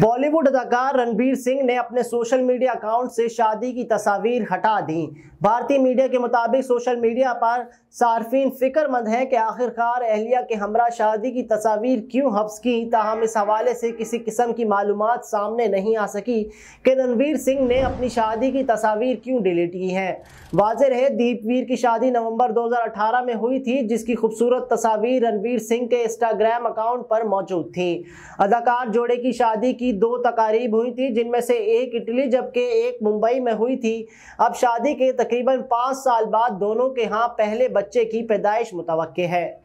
बॉलीवुड अदाकार रणबीर सिंह ने अपने सोशल मीडिया अकाउंट से शादी की तस्वीर हटा दी भारतीय मीडिया के मुताबिक सोशल मीडिया पर सार्फिन फिक्रमंद हैं कि आखिरकार अहलिया के हमरा शादी की तस्वीर क्यों हफ्स की ताहम इस हवाले से किसी किस्म की मालूम सामने नहीं आ सकी कि रणवीर सिंह ने अपनी शादी की तस्वीर क्यों डिलीट की है वाज है दीपवीर की शादी नवंबर दो में हुई थी जिसकी खूबसूरत तस्वीर रणबीर सिंह के इंस्टाग्राम अकाउंट पर मौजूद थी अदाकार जोड़े की शादी की दो तकारीब हुई थी जिनमें से एक इटली जबकि एक मुंबई में हुई थी अब शादी के तकरीबन पाँच साल बाद दोनों के यहाँ पहले बच्चे की पैदाइश मुतव है